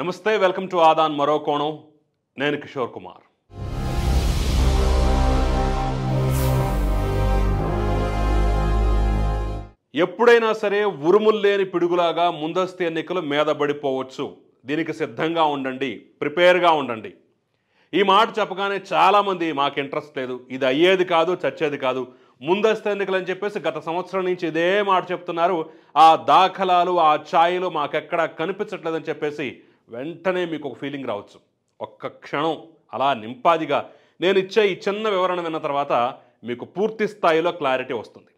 నమస్తే welcome to ఆదాన్ మరో కోణం నేను కిషోర్ కుమార్ ఎప్పుడైనా సరే ఉరుములు లేని పిడుగులాగా ముందస్తు ఎన్నికలు మీదబడిపోవచ్చు దీనికి సిద్ధంగా ఉండండి ప్రిపేర్గా ఉండండి ఈ మాట చెప్పగానే చాలామంది మాకు ఇంట్రెస్ట్ లేదు ఇది అయ్యేది కాదు చచ్చేది కాదు ముందస్తు ఎన్నికలు అని చెప్పేసి గత సంవత్సరం నుంచి ఇదే మాట చెప్తున్నారు ఆ దాఖలాలు ఆ ఛాయలు మాకెక్కడా కనిపించట్లేదని చెప్పేసి వెంటనే మీకు ఒక ఫీలింగ్ రావచ్చు ఒక్క క్షణం అలా నింపాదిగా నేను ఇచ్చే ఈ చిన్న వివరణ విన్న తర్వాత మీకు పూర్తి స్థాయిలో క్లారిటీ వస్తుంది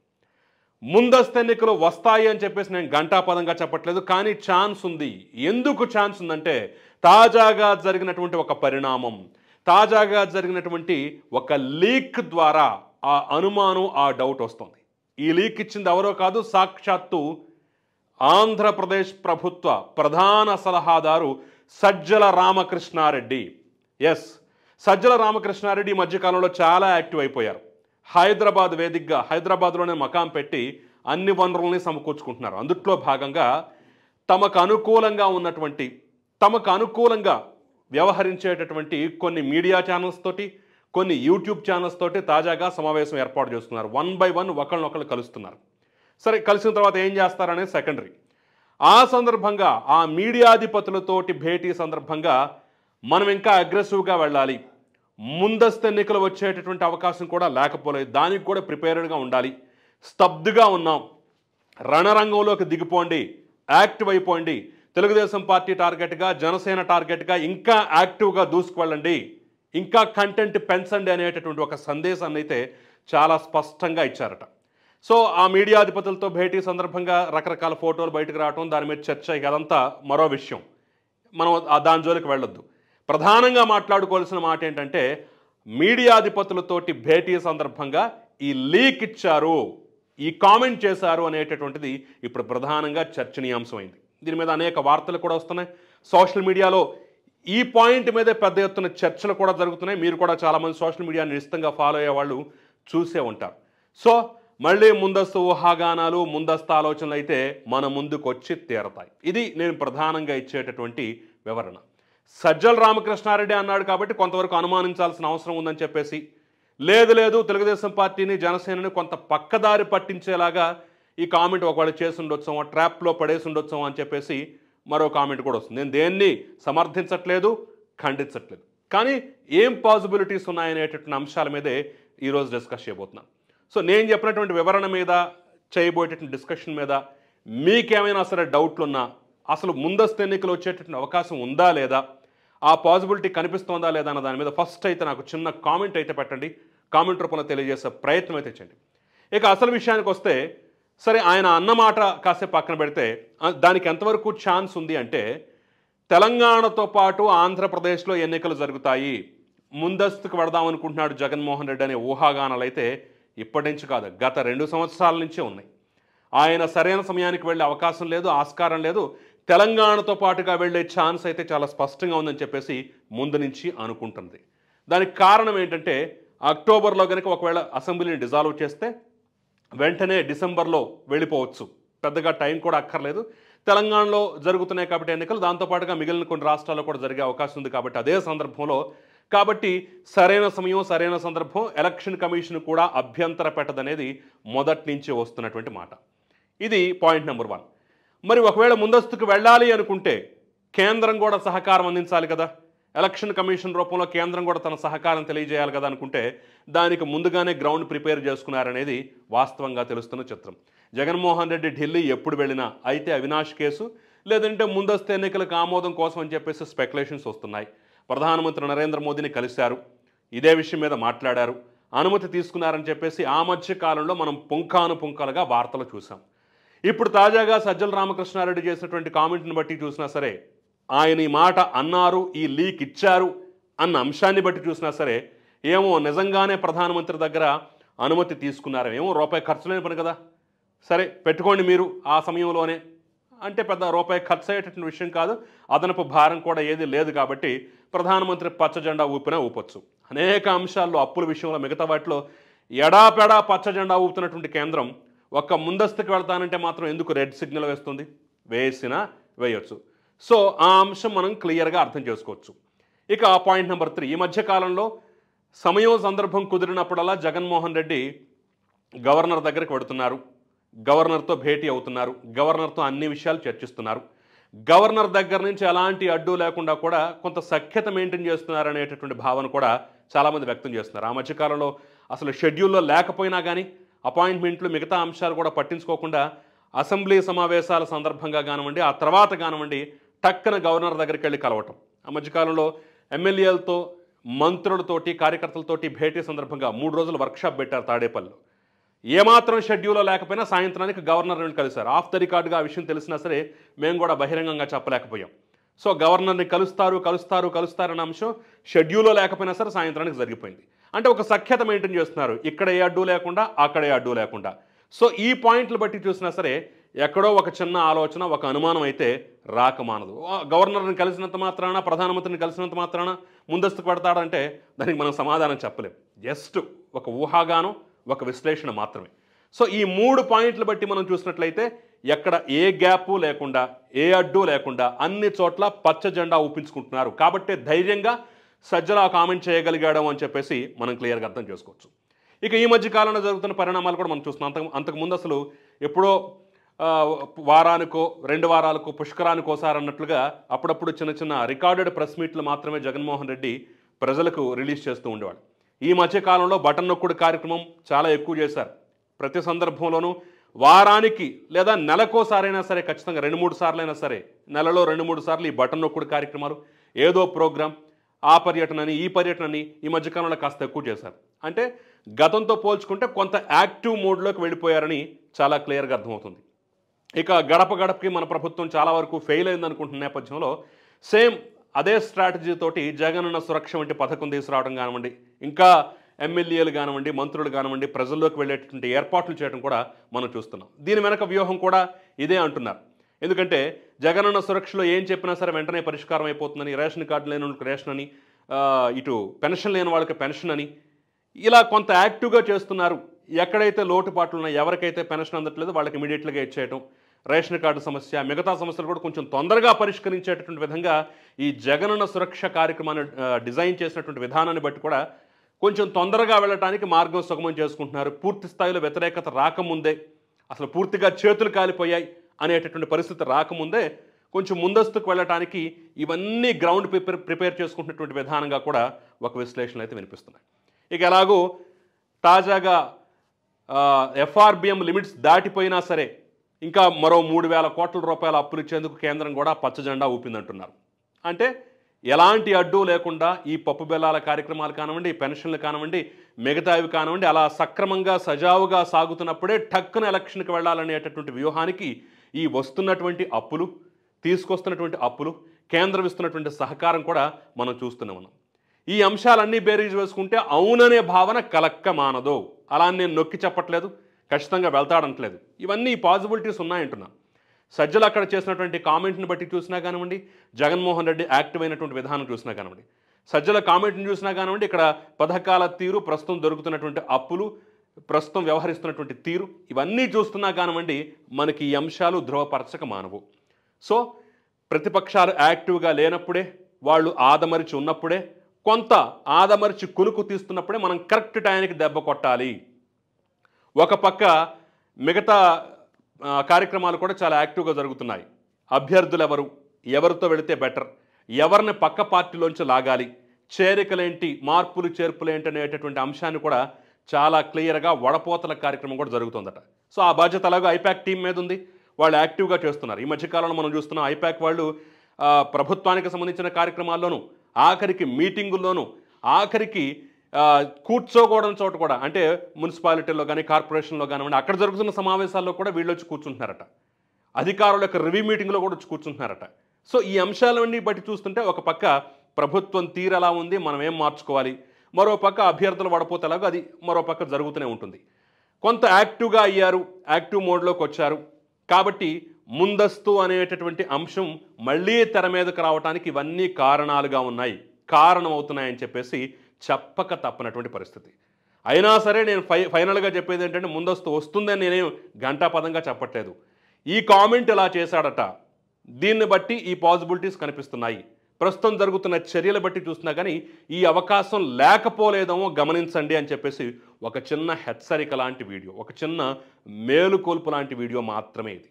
ముందస్తు ఎన్నికలు వస్తాయి అని చెప్పేసి నేను గంటాపదంగా చెప్పట్లేదు కానీ ఛాన్స్ ఉంది ఎందుకు ఛాన్స్ ఉందంటే తాజాగా జరిగినటువంటి ఒక పరిణామం తాజాగా జరిగినటువంటి ఒక లీక్ ద్వారా ఆ అనుమానం ఆ డౌట్ వస్తుంది ఈ లీక్ ఇచ్చింది ఎవరో కాదు సాక్షాత్తు ఆంధ్రప్రదేశ్ ప్రభుత్వ ప్రధాన సలహాదారు సజ్జల రామకృష్ణారెడ్డి ఎస్ సజ్జల రామకృష్ణారెడ్డి మధ్యకాలంలో చాలా యాక్టివ్ అయిపోయారు హైదరాబాద్ వేదికగా హైదరాబాద్లోనే మకాం పెట్టి అన్ని వనరుల్ని సమకూర్చుకుంటున్నారు అందుట్లో భాగంగా తమకు అనుకూలంగా ఉన్నటువంటి తమకు అనుకూలంగా వ్యవహరించేటటువంటి కొన్ని మీడియా ఛానల్స్ తోటి కొన్ని యూట్యూబ్ ఛానల్స్ తోటి తాజాగా సమావేశం ఏర్పాటు చేస్తున్నారు వన్ బై వన్ ఒకళ్ళనొకళ్ళు కలుస్తున్నారు సరే కలిసిన తర్వాత ఏం చేస్తారనేది సెకండరీ ఆ సందర్భంగా ఆ మీడియాధిపతులతోటి భేటీ సందర్భంగా మనం ఇంకా అగ్రెసివ్గా వెళ్ళాలి ముందస్తు ఎన్నికలు వచ్చేటటువంటి అవకాశం కూడా లేకపోలేదు దానికి కూడా ప్రిపేర్డ్గా ఉండాలి స్తబ్దుగా ఉన్నాం రణరంగంలోకి దిగిపోండి యాక్టివ్ అయిపోండి తెలుగుదేశం పార్టీ టార్గెట్గా జనసేన టార్గెట్గా ఇంకా యాక్టివ్గా దూసుకువెళ్ళండి ఇంకా కంటెంట్ పెంచండి అనేటటువంటి ఒక సందేశాన్ని అయితే చాలా స్పష్టంగా ఇచ్చారట సో ఆ మీడియా అధిపతులతో భేటీ సందర్భంగా రకరకాల ఫోటోలు బయటకు రావడం దాని మీద చర్చ అదంతా మరో విషయం మనం దాని జోలికి వెళ్ళొద్దు ప్రధానంగా మాట్లాడుకోవాల్సిన మాట ఏంటంటే మీడియా అధిపతులతోటి భేటీ సందర్భంగా ఈ లీక్ ఇచ్చారు ఈ కామెంట్ చేశారు అనేటటువంటిది ఇప్పుడు ప్రధానంగా చర్చనీయాంశమైంది దీని మీద అనేక వార్తలు కూడా వస్తున్నాయి సోషల్ మీడియాలో ఈ పాయింట్ మీదే పెద్ద ఎత్తున చర్చలు కూడా జరుగుతున్నాయి మీరు కూడా చాలామంది సోషల్ మీడియాని నిశ్చితంగా ఫాలో అయ్యే వాళ్ళు చూసే ఉంటారు సో మళ్ళీ ముందస్తు ఊహాగానాలు ముందస్తు ఆలోచనలు అయితే మన ముందుకు వచ్చి తీరతాయి ఇది నేను ప్రధానంగా ఇచ్చేటటువంటి వివరణ సజ్జల రామకృష్ణారెడ్డి అన్నాడు కాబట్టి కొంతవరకు అనుమానించాల్సిన అవసరం ఉందని చెప్పేసి లేదు లేదు తెలుగుదేశం పార్టీని జనసేనని కొంత పక్కదారి పట్టించేలాగా ఈ కామెంట్ ఒకవేళ చేసి ఉండొచ్చాము ట్రాప్లో పడేసి ఉండొచ్చాము అని చెప్పేసి మరో కామెంట్ కూడా వస్తుంది నేను దేన్ని సమర్థించట్లేదు ఖండించట్లేదు కానీ ఏం పాసిబిలిటీస్ ఉన్నాయనేటటువంటి అంశాల మీదే ఈరోజు డిస్కస్ చేయబోతున్నాను సో నేను చెప్పినటువంటి వివరణ మీద చేయబోయేటటువంటి డిస్కషన్ మీద మీకేమైనా సరే డౌట్లు ఉన్నా అసలు ముందస్తు ఎన్నికలు వచ్చేటటువంటి అవకాశం ఉందా లేదా ఆ పాసిబిలిటీ కనిపిస్తోందా లేదా అన్న దాని మీద ఫస్ట్ అయితే నాకు చిన్న కామెంట్ అయితే పెట్టండి కామెంట్ రూపంలో తెలియజేసే ప్రయత్నం అయితే చేయండి ఇక అసలు విషయానికి వస్తే సరే ఆయన అన్నమాట కాసేపు పక్కన పెడితే దానికి ఎంతవరకు ఛాన్స్ ఉంది అంటే తెలంగాణతో పాటు ఆంధ్రప్రదేశ్లో ఎన్నికలు జరుగుతాయి ముందస్తుకు వెడదాం అనుకుంటున్నాడు జగన్మోహన్ రెడ్డి అనే ఊహాగానాలు అయితే ఇప్పటి నుంచి కాదు గత రెండు సంవత్సరాల నుంచే ఉన్నాయి ఆయన సరైన సమయానికి వెళ్ళే అవకాశం లేదు ఆస్కారం లేదు తెలంగాణతో పాటుగా వెళ్ళే ఛాన్స్ అయితే చాలా స్పష్టంగా ఉందని చెప్పేసి ముందు నుంచి అనుకుంటుంది దానికి కారణం ఏంటంటే అక్టోబర్లో కనుక ఒకవేళ అసెంబ్లీని డిజాల్వ్ చేస్తే వెంటనే డిసెంబర్లో వెళ్ళిపోవచ్చు పెద్దగా టైం కూడా అక్కర్లేదు తెలంగాణలో జరుగుతున్నాయి కాబట్టి ఎన్నికలు దాంతోపాటుగా మిగిలిన కొన్ని రాష్ట్రాల్లో కూడా జరిగే అవకాశం ఉంది కాబట్టి అదే సందర్భంలో కాబట్టి సరైన సమయం సరైన సందర్భం ఎలక్షన్ కమిషన్ కూడా అభ్యంతర పెట్టదనేది మొదటి నుంచి వస్తున్నటువంటి మాట ఇది పాయింట్ నెంబర్ వన్ మరి ఒకవేళ ముందస్తుకు వెళ్ళాలి అనుకుంటే కేంద్రం కూడా సహకారం అందించాలి కదా ఎలక్షన్ కమిషన్ రూపంలో కేంద్రం కూడా తన సహకారం తెలియజేయాలి కదా అనుకుంటే దానికి ముందుగానే గ్రౌండ్ ప్రిపేర్ చేసుకున్నారనేది వాస్తవంగా తెలుస్తున్న చిత్రం జగన్మోహన్ రెడ్డి ఢిల్లీ ఎప్పుడు వెళ్ళినా అయితే అవినాష్ కేసు లేదంటే ముందస్తు ఎన్నికలకు ఆమోదం కోసం అని చెప్పేసి స్పెక్యులేషన్స్ వస్తున్నాయి ప్రధానమంత్రి నరేంద్ర మోదీని కలిశారు ఇదే విషయం మీద మాట్లాడారు అనుమతి తీసుకున్నారని చెప్పేసి ఆ మధ్య కాలంలో మనం పుంఖాను పుంఖాలుగా వార్తలు చూసాం ఇప్పుడు తాజాగా సజ్జల రామకృష్ణారెడ్డి చేసినటువంటి కామెంట్ని బట్టి చూసినా సరే ఆయన ఈ మాట అన్నారు ఈ లీక్ ఇచ్చారు అన్న అంశాన్ని బట్టి చూసినా సరే ఏమో నిజంగానే ప్రధానమంత్రి దగ్గర అనుమతి ఏమో రూపాయి ఖర్చు లేని పని కదా సరే పెట్టుకోండి మీరు ఆ సమయంలోనే అంటే పెద్ద రూపాయి ఖర్చు అయ్యేటటువంటి విషయం కాదు అదనపు భారం కూడా ఏది లేదు కాబట్టి ప్రధానమంత్రి పచ్చజెండా ఊపినా ఊపొచ్చు అనేక అంశాల్లో అప్పుల విషయంలో మిగతా వాటిలో ఎడాపెడా పచ్చజెండా ఊపుతున్నటువంటి కేంద్రం ఒక్క ముందస్తుకి వెళ్తానంటే మాత్రం ఎందుకు రెడ్ సిగ్నల్ వేస్తుంది వేసినా వేయొచ్చు సో ఆ అంశం మనం క్లియర్గా అర్థం చేసుకోవచ్చు ఇక పాయింట్ నెంబర్ త్రీ ఈ మధ్య కాలంలో సమయం సందర్భం కుదిరినప్పుడల్లా జగన్మోహన్ రెడ్డి గవర్నర్ దగ్గరికి వెడుతున్నారు గవర్నర్తో భేటీ అవుతున్నారు గవర్నర్తో అన్ని విషయాలు చర్చిస్తున్నారు గవర్నర్ దగ్గర నుంచి ఎలాంటి అడ్డు లేకుండా కూడా కొంత సఖ్యత మెయింటైన్ చేస్తున్నారు అనేటటువంటి భావన కూడా చాలామంది వ్యక్తం చేస్తున్నారు ఆ మధ్యకాలంలో అసలు షెడ్యూల్లో లేకపోయినా కానీ అపాయింట్మెంట్లు మిగతా అంశాలు కూడా పట్టించుకోకుండా అసెంబ్లీ సమావేశాల సందర్భంగా కానివ్వండి ఆ తర్వాత కానివ్వండి టక్కన గవర్నర్ దగ్గరికి వెళ్ళి కలవటం ఆ మధ్యకాలంలో ఎమ్మెల్యేలతో మంత్రులతోటి కార్యకర్తలతోటి భేటీ సందర్భంగా మూడు రోజులు వర్క్షాప్ పెట్టారు తాడేపల్లిలో ఏమాత్రం షెడ్యూల్ లేకపోయినా సాయంత్రానికి గవర్నర్ని కలిశారు ఆఫ్ ద రికార్డుగా ఆ విషయం తెలిసినా సరే మేము కూడా బహిరంగంగా చెప్పలేకపోయాం సో గవర్నర్ని కలుస్తారు కలుస్తారు కలుస్తారన్న అంశం షెడ్యూల్లో లేకపోయినా సరే సాయంత్రానికి జరిగిపోయింది అంటే ఒక సఖ్యత మెయింటైన్ చేస్తున్నారు ఇక్కడ ఏ అడ్డు లేకుండా అక్కడ ఏ అడ్డు లేకుండా సో ఈ పాయింట్లు బట్టి చూసినా సరే ఎక్కడో ఒక చిన్న ఆలోచన ఒక అనుమానం అయితే రాక మానదు గవర్నర్ని కలిసినంత మాత్రాన ప్రధానమంత్రిని కలిసినంత మాత్రాన ముందస్తుకు పెడతాడంటే దానికి మనం సమాధానం చెప్పలేం జస్ట్ ఒక ఊహాగానం ఒక విశ్లేషణ మాత్రమే సో ఈ మూడు పాయింట్లు బట్టి మనం చూసినట్లయితే ఎక్కడ ఏ గ్యాప్ లేకుండా ఏ అడ్డు లేకుండా అన్ని చోట్ల పచ్చ జెండా ఊపించుకుంటున్నారు కాబట్టి ధైర్యంగా సజ్జల కామెంట్ చేయగలిగాడం అని చెప్పేసి మనం క్లియర్గా అర్థం చేసుకోవచ్చు ఇక ఈ మధ్య కాలంలో జరుగుతున్న పరిణామాలు కూడా మనం చూస్తున్నాం అంత అంతకుముందు అసలు ఎప్పుడో వారానికో రెండు వారాలకో పుష్కరానికోసారి అన్నట్లుగా అప్పుడప్పుడు చిన్న చిన్న రికార్డెడ్ ప్రెస్ మీట్లు మాత్రమే జగన్మోహన్ రెడ్డి ప్రజలకు రిలీజ్ చేస్తూ ఉండేవాడు ఈ మధ్యకాలంలో బటన్ నొక్కుడు కార్యక్రమం చాలా ఎక్కువ చేశారు ప్రతి సందర్భంలోనూ వారానికి లేదా నెలకోసారైనా సరే ఖచ్చితంగా రెండు మూడు సార్లైనా సరే నెలలో రెండు మూడు సార్లు ఈ బటన్ నొక్కుడు కార్యక్రమాలు ఏదో ప్రోగ్రాం ఆ పర్యటనని ఈ పర్యటనని ఈ మధ్యకాలంలో కాస్త ఎక్కువ చేశారు అంటే గతంతో పోల్చుకుంటే కొంత యాక్టివ్ మోడ్లోకి వెళ్ళిపోయారని చాలా క్లియర్గా అర్థమవుతుంది ఇక గడప గడపకి మన ప్రభుత్వం చాలా వరకు ఫెయిల్ అయింది అనుకుంటున్న నేపథ్యంలో సేమ్ అదే స్ట్రాటజీతోటి జగనన్న సురక్ష వంటి పథకం తీసుకురావడం కానివ్వండి ఇంకా ఎమ్మెల్యేలు కానివ్వండి మంత్రులు కానివ్వండి ప్రజల్లోకి వెళ్ళేటటువంటి ఏర్పాట్లు చేయడం కూడా మనం చూస్తున్నాం దీని వెనక వ్యూహం కూడా ఇదే అంటున్నారు ఎందుకంటే జగనన్న సురక్షలో ఏం చెప్పినా సరే వెంటనే పరిష్కారం అయిపోతుందని రేషన్ కార్డు లేని వాళ్ళకి రేషన్ అని ఇటు పెన్షన్ లేని వాళ్ళకి పెన్షన్ అని ఇలా కొంత యాక్టివ్గా చేస్తున్నారు ఎక్కడైతే లోటుపాట్లు ఎవరికైతే పెన్షన్ అందట్లేదు వాళ్ళకి ఇమీడియట్గా ఇచ్చేయటం రేషన్ కార్డు సమస్య మిగతా సమస్యలు కూడా కొంచెం తొందరగా పరిష్కరించేటటువంటి విధంగా ఈ జగనన్న సురక్ష కార్యక్రమాన్ని డిజైన్ చేసినటువంటి విధానాన్ని బట్టి కూడా కొంచెం తొందరగా వెళ్ళటానికి మార్గం సుగమం చేసుకుంటున్నారు పూర్తి స్థాయిలో వ్యతిరేకత రాకముందే అసలు పూర్తిగా చేతులు కాలిపోయాయి అనేటటువంటి పరిస్థితి రాకముందే కొంచెం ముందస్తుకు వెళ్ళటానికి ఇవన్నీ గ్రౌండ్ ప్రిపేర్ ప్రిపేర్ చేసుకుంటున్నటువంటి విధానంగా కూడా ఒక విశ్లేషణ అయితే వినిపిస్తున్నాయి ఇక ఎలాగో తాజాగా ఎఫ్ఆర్బిఎం లిమిట్స్ దాటిపోయినా సరే ఇంకా మరో మూడు వేల కోట్ల రూపాయల అప్పులు ఇచ్చేందుకు కేంద్రం కూడా పచ్చజెండా ఊపిందంటున్నారు అంటే ఎలాంటి అడ్డు లేకుండా ఈ పప్పు బెల్లాల కార్యక్రమాలు కానివ్వండి పెన్షన్లు కానివ్వండి మిగతావి కానివ్వండి అలా సక్రమంగా సజావుగా సాగుతున్నప్పుడే టక్కున ఎలక్షన్కి వెళ్ళాలనేటటువంటి వ్యూహానికి ఈ వస్తున్నటువంటి అప్పులు తీసుకొస్తున్నటువంటి అప్పులు కేంద్రం ఇస్తున్నటువంటి సహకారం కూడా మనం చూస్తున్నాం ఈ అంశాలన్నీ బేరీజ్ వేసుకుంటే అవుననే భావన కలక్క మానదు అలా నేను నొక్కి చెప్పట్లేదు ఖచ్చితంగా వెళ్తాడంటలేదు ఇవన్నీ పాజిబిలిటీస్ ఉన్నాయంటున్నా సజ్జలు అక్కడ చేసినటువంటి కామెంట్ని బట్టి చూసినా కానివ్వండి జగన్మోహన్ రెడ్డి యాక్టివ్ అయినటువంటి విధానం చూసినా కానివ్వండి సజ్జల కామెంట్ని చూసినా కానివ్వండి ఇక్కడ పథకాల తీరు ప్రస్తుతం దొరుకుతున్నటువంటి అప్పులు ప్రస్తుతం వ్యవహరిస్తున్నటువంటి తీరు ఇవన్నీ చూస్తున్నా కానివ్వండి మనకి ఈ అంశాలు ధృవపరచక మానవు సో ప్రతిపక్షాలు యాక్టివ్గా లేనప్పుడే వాళ్ళు ఆదమరిచి ఉన్నప్పుడే కొంత ఆదమరిచి కొనుక్కు తీస్తున్నప్పుడే మనం కరెక్ట్ టైంకి దెబ్బ కొట్టాలి ఒక పక్క మిగతా కార్యక్రమాలు కూడా చాలా యాక్టివ్గా జరుగుతున్నాయి అభ్యర్థులు ఎవరు ఎవరితో వెళితే బెటర్ ఎవరిని పక్క పార్టీలోంచి లాగాలి చేరికలేంటి మార్పులు చేర్పులేంటి అనేటటువంటి అంశాన్ని కూడా చాలా క్లియర్గా వడపోతల కార్యక్రమం కూడా జరుగుతుందట సో ఆ బాధ్యత అలాగే ఐపాక్ టీం మీద ఉంది వాళ్ళు యాక్టివ్గా చేస్తున్నారు ఈ మధ్యకాలంలో మనం చూస్తున్నాం ఐపాక్ వాళ్ళు ప్రభుత్వానికి సంబంధించిన కార్యక్రమాల్లోనూ ఆఖరికి మీటింగుల్లోనూ ఆఖరికి కూర్చోకూడని చోట కూడా అంటే మున్సిపాలిటీలో కానీ కార్పొరేషన్లో కానివ్వండి అక్కడ జరుగుతున్న సమావేశాల్లో కూడా వీళ్ళు వచ్చి కూర్చుంటున్నారట అధికారుల యొక్క రివ్యూ మీటింగ్లో కూడా వచ్చి కూర్చుంటున్నారట సో ఈ అంశాలన్నీ బట్టి చూస్తుంటే ఒక పక్క ప్రభుత్వం తీరెలా ఉంది మనం ఏం మార్చుకోవాలి మరో పక్క అభ్యర్థులు పడపోతేలాగా అది మరో పక్క జరుగుతూనే ఉంటుంది కొంత యాక్టివ్గా అయ్యారు యాక్టివ్ మోడ్లోకి వచ్చారు కాబట్టి ముందస్తు అనేటటువంటి అంశం మళ్ళీ తెర మీదకు రావడానికి ఇవన్నీ కారణాలుగా ఉన్నాయి కారణం అవుతున్నాయని చెప్పేసి చెప్పక తప్పనటువంటి పరిస్థితి అయినా సరే నేను ఫై ఫైనల్గా చెప్పేది ఏంటంటే ముందస్తు వస్తుందని నేనేం గంటాపదంగా చెప్పట్లేదు ఈ కామెంట్ ఇలా చేశాడట దీన్ని బట్టి ఈ పాసిబిలిటీస్ కనిపిస్తున్నాయి ప్రస్తుతం జరుగుతున్న చర్యలు బట్టి చూసినా కానీ ఈ అవకాశం లేకపోలేదేమో గమనించండి అని చెప్పేసి ఒక చిన్న హెచ్చరిక లాంటి వీడియో ఒక చిన్న మేలుకొల్పు లాంటి వీడియో మాత్రమే ఇది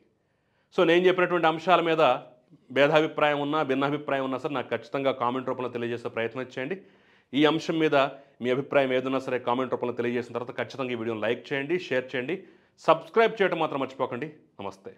సో నేను చెప్పినటువంటి అంశాల మీద భేదాభిప్రాయం ఉన్నా భిన్నాభిప్రాయం ఉన్నా సరే నాకు ఖచ్చితంగా కామెంట్ రూపంలో తెలియజేసే ప్రయత్నం చేయండి ఈ అంశం మీద మీ అభిప్రాయం ఏదైనా సరే కామెంట్ రూపంలో తెలియజేసిన తర్వాత ఖచ్చితంగా ఈ వీడియోని లైక్ చేయండి షేర్ చేయండి సబ్స్క్రైబ్ చేయడం మాత్రం మర్చిపోకండి నమస్తే